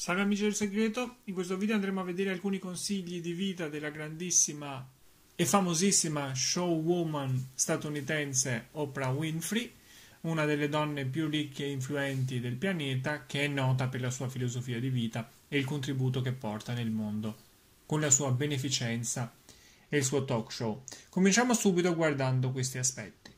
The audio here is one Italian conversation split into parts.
Salve amici del segreto, in questo video andremo a vedere alcuni consigli di vita della grandissima e famosissima showwoman statunitense Oprah Winfrey, una delle donne più ricche e influenti del pianeta, che è nota per la sua filosofia di vita e il contributo che porta nel mondo, con la sua beneficenza e il suo talk show. Cominciamo subito guardando questi aspetti.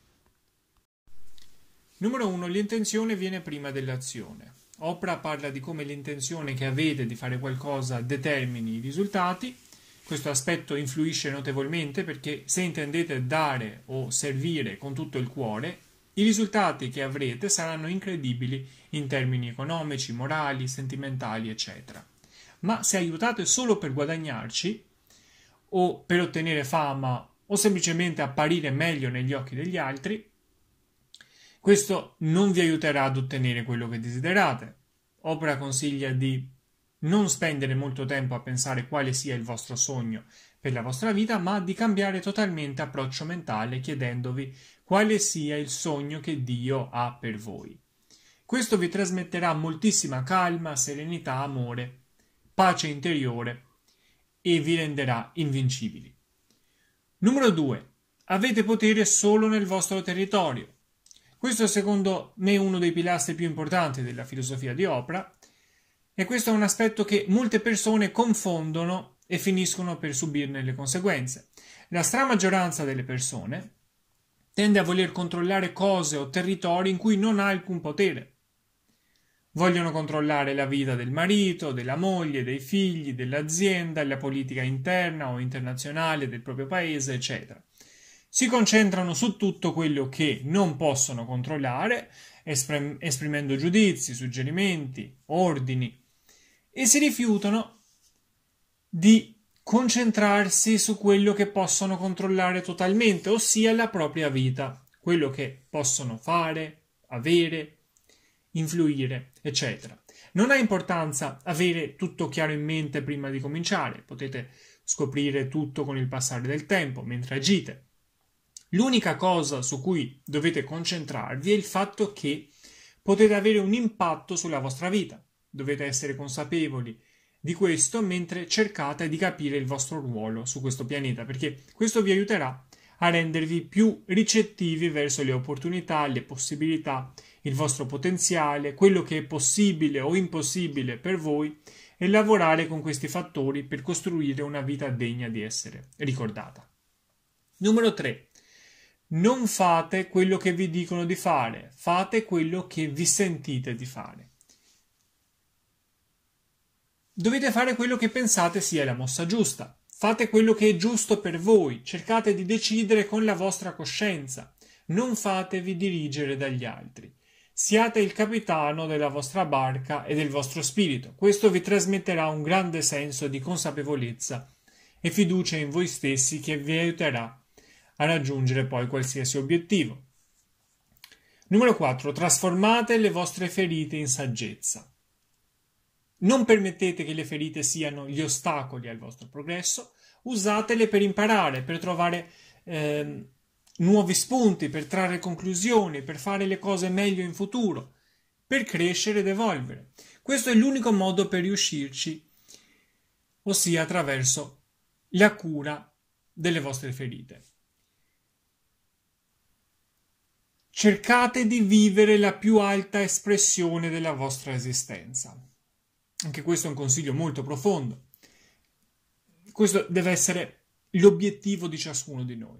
Numero 1. L'intenzione viene prima dell'azione. Opera parla di come l'intenzione che avete di fare qualcosa determini i risultati. Questo aspetto influisce notevolmente perché se intendete dare o servire con tutto il cuore, i risultati che avrete saranno incredibili in termini economici, morali, sentimentali, eccetera. Ma se aiutate solo per guadagnarci o per ottenere fama o semplicemente apparire meglio negli occhi degli altri, questo non vi aiuterà ad ottenere quello che desiderate. Opera consiglia di non spendere molto tempo a pensare quale sia il vostro sogno per la vostra vita, ma di cambiare totalmente approccio mentale chiedendovi quale sia il sogno che Dio ha per voi. Questo vi trasmetterà moltissima calma, serenità, amore, pace interiore e vi renderà invincibili. Numero 2. Avete potere solo nel vostro territorio. Questo è secondo me uno dei pilastri più importanti della filosofia di Oprah e questo è un aspetto che molte persone confondono e finiscono per subirne le conseguenze. La stramaggioranza delle persone tende a voler controllare cose o territori in cui non ha alcun potere. Vogliono controllare la vita del marito, della moglie, dei figli, dell'azienda, la politica interna o internazionale del proprio paese, eccetera si concentrano su tutto quello che non possono controllare, esprim- esprimendo giudizi, suggerimenti, ordini, e si rifiutano di concentrarsi su quello che possono controllare totalmente, ossia la propria vita, quello che possono fare, avere, influire, eccetera. Non ha importanza avere tutto chiaro in mente prima di cominciare, potete scoprire tutto con il passare del tempo mentre agite. L'unica cosa su cui dovete concentrarvi è il fatto che potete avere un impatto sulla vostra vita. Dovete essere consapevoli di questo mentre cercate di capire il vostro ruolo su questo pianeta, perché questo vi aiuterà a rendervi più ricettivi verso le opportunità, le possibilità, il vostro potenziale, quello che è possibile o impossibile per voi e lavorare con questi fattori per costruire una vita degna di essere ricordata. Numero 3 non fate quello che vi dicono di fare, fate quello che vi sentite di fare. Dovete fare quello che pensate sia la mossa giusta. Fate quello che è giusto per voi, cercate di decidere con la vostra coscienza, non fatevi dirigere dagli altri. Siate il capitano della vostra barca e del vostro spirito. Questo vi trasmetterà un grande senso di consapevolezza e fiducia in voi stessi che vi aiuterà a raggiungere poi qualsiasi obiettivo. Numero 4. Trasformate le vostre ferite in saggezza. Non permettete che le ferite siano gli ostacoli al vostro progresso, usatele per imparare, per trovare eh, nuovi spunti, per trarre conclusioni, per fare le cose meglio in futuro, per crescere ed evolvere. Questo è l'unico modo per riuscirci, ossia attraverso la cura delle vostre ferite. cercate di vivere la più alta espressione della vostra esistenza. Anche questo è un consiglio molto profondo. Questo deve essere l'obiettivo di ciascuno di noi.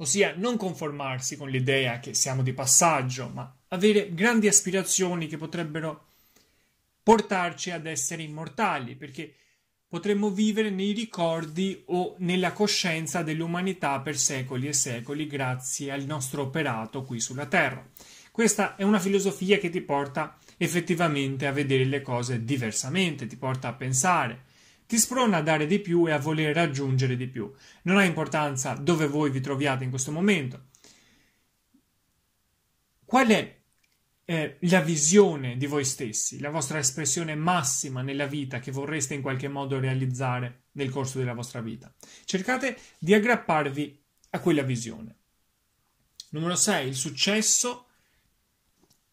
Ossia non conformarsi con l'idea che siamo di passaggio, ma avere grandi aspirazioni che potrebbero portarci ad essere immortali, perché potremmo vivere nei ricordi o nella coscienza dell'umanità per secoli e secoli grazie al nostro operato qui sulla Terra. Questa è una filosofia che ti porta effettivamente a vedere le cose diversamente, ti porta a pensare, ti sprona a dare di più e a voler raggiungere di più. Non ha importanza dove voi vi troviate in questo momento. Qual è eh, la visione di voi stessi, la vostra espressione massima nella vita che vorreste in qualche modo realizzare nel corso della vostra vita. Cercate di aggrapparvi a quella visione. Numero 6. Il successo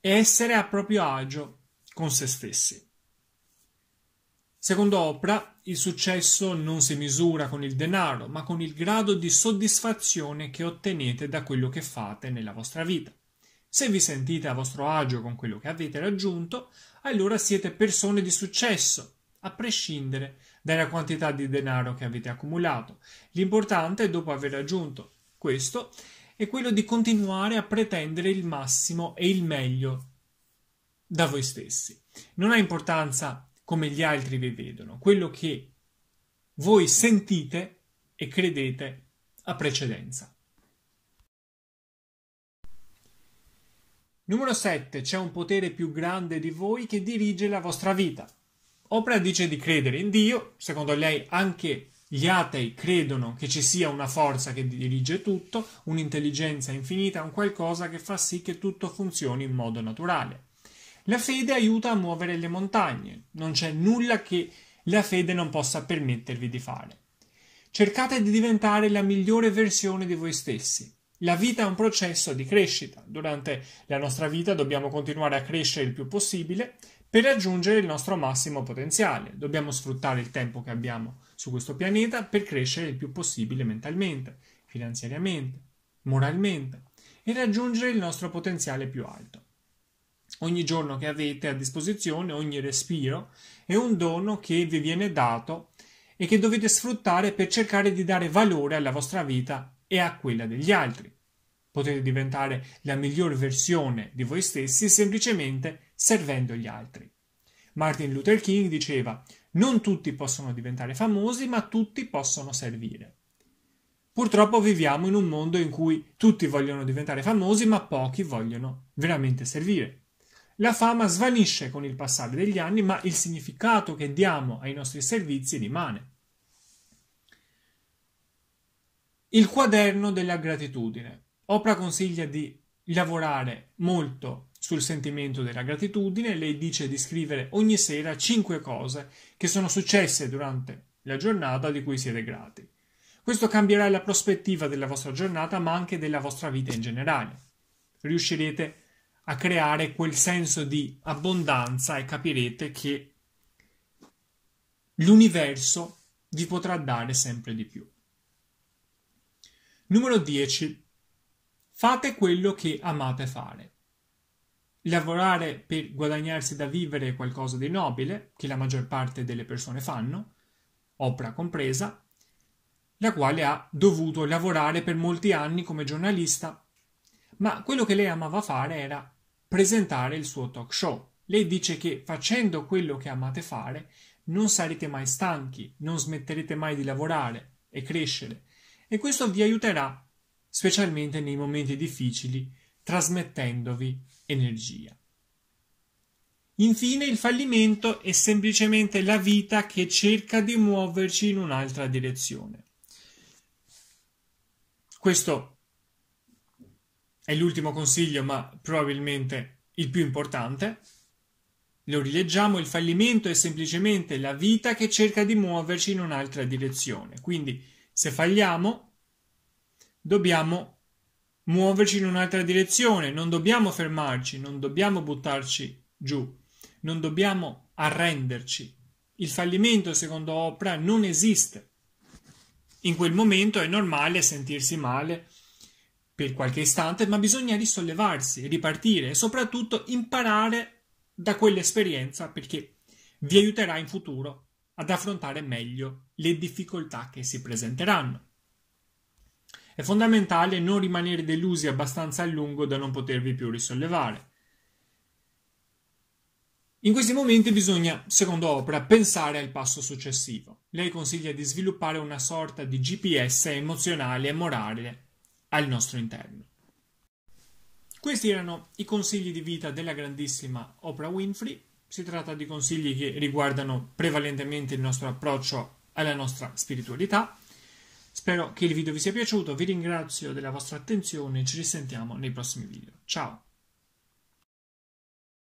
è essere a proprio agio con se stessi. Secondo Oprah, il successo non si misura con il denaro, ma con il grado di soddisfazione che ottenete da quello che fate nella vostra vita. Se vi sentite a vostro agio con quello che avete raggiunto, allora siete persone di successo, a prescindere dalla quantità di denaro che avete accumulato. L'importante, dopo aver raggiunto questo, è quello di continuare a pretendere il massimo e il meglio da voi stessi. Non ha importanza come gli altri vi vedono, quello che voi sentite e credete a precedenza. Numero 7. C'è un potere più grande di voi che dirige la vostra vita. Oprah dice di credere in Dio, secondo lei anche gli atei credono che ci sia una forza che dirige tutto, un'intelligenza infinita, un qualcosa che fa sì che tutto funzioni in modo naturale. La fede aiuta a muovere le montagne, non c'è nulla che la fede non possa permettervi di fare. Cercate di diventare la migliore versione di voi stessi. La vita è un processo di crescita. Durante la nostra vita dobbiamo continuare a crescere il più possibile per raggiungere il nostro massimo potenziale. Dobbiamo sfruttare il tempo che abbiamo su questo pianeta per crescere il più possibile mentalmente, finanziariamente, moralmente e raggiungere il nostro potenziale più alto. Ogni giorno che avete a disposizione, ogni respiro, è un dono che vi viene dato e che dovete sfruttare per cercare di dare valore alla vostra vita e a quella degli altri. Potete diventare la miglior versione di voi stessi semplicemente servendo gli altri. Martin Luther King diceva: Non tutti possono diventare famosi, ma tutti possono servire. Purtroppo viviamo in un mondo in cui tutti vogliono diventare famosi, ma pochi vogliono veramente servire. La fama svanisce con il passare degli anni, ma il significato che diamo ai nostri servizi rimane. Il quaderno della gratitudine. Oprah consiglia di lavorare molto sul sentimento della gratitudine, lei dice di scrivere ogni sera 5 cose che sono successe durante la giornata di cui siete grati. Questo cambierà la prospettiva della vostra giornata, ma anche della vostra vita in generale. Riuscirete a creare quel senso di abbondanza e capirete che l'universo vi potrà dare sempre di più. Numero 10. Fate quello che amate fare. Lavorare per guadagnarsi da vivere è qualcosa di nobile, che la maggior parte delle persone fanno, opera compresa, la quale ha dovuto lavorare per molti anni come giornalista, ma quello che lei amava fare era presentare il suo talk show. Lei dice che facendo quello che amate fare non sarete mai stanchi, non smetterete mai di lavorare e crescere e questo vi aiuterà, specialmente nei momenti difficili, trasmettendovi energia. Infine, il fallimento è semplicemente la vita che cerca di muoverci in un'altra direzione. Questo è l'ultimo consiglio, ma probabilmente il più importante. Lo rileggiamo, il fallimento è semplicemente la vita che cerca di muoverci in un'altra direzione. Quindi se falliamo, dobbiamo muoverci in un'altra direzione, non dobbiamo fermarci, non dobbiamo buttarci giù, non dobbiamo arrenderci. Il fallimento, secondo Oprah, non esiste. In quel momento è normale sentirsi male per qualche istante, ma bisogna risollevarsi, ripartire e soprattutto imparare da quell'esperienza perché vi aiuterà in futuro ad affrontare meglio le difficoltà che si presenteranno. È fondamentale non rimanere delusi abbastanza a lungo da non potervi più risollevare. In questi momenti bisogna, secondo Opera, pensare al passo successivo. Lei consiglia di sviluppare una sorta di GPS emozionale e morale al nostro interno. Questi erano i consigli di vita della grandissima Oprah Winfrey, si tratta di consigli che riguardano prevalentemente il nostro approccio alla nostra spiritualità. Spero che il video vi sia piaciuto, vi ringrazio della vostra attenzione e ci risentiamo nei prossimi video. Ciao!